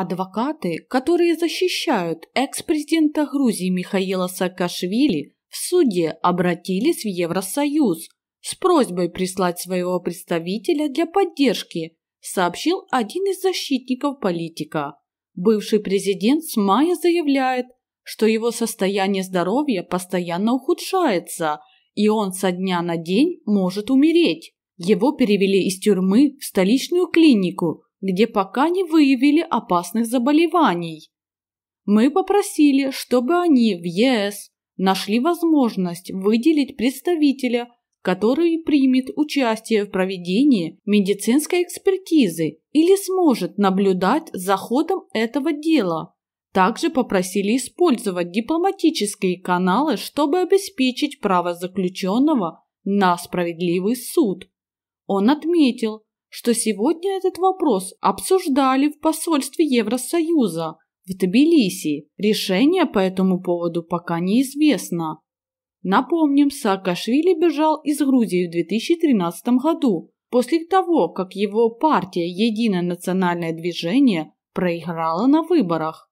Адвокаты, которые защищают экс-президента Грузии Михаила Саакашвили, в суде обратились в Евросоюз с просьбой прислать своего представителя для поддержки, сообщил один из защитников политика. Бывший президент с мая заявляет, что его состояние здоровья постоянно ухудшается, и он со дня на день может умереть. Его перевели из тюрьмы в столичную клинику – где пока не выявили опасных заболеваний. Мы попросили, чтобы они в ЕС нашли возможность выделить представителя, который примет участие в проведении медицинской экспертизы или сможет наблюдать за ходом этого дела. Также попросили использовать дипломатические каналы, чтобы обеспечить право заключенного на справедливый суд. Он отметил, что сегодня этот вопрос обсуждали в посольстве Евросоюза в Тбилиси. Решение по этому поводу пока неизвестно. Напомним, Саакашвили бежал из Грузии в 2013 году, после того, как его партия «Единое национальное движение» проиграла на выборах.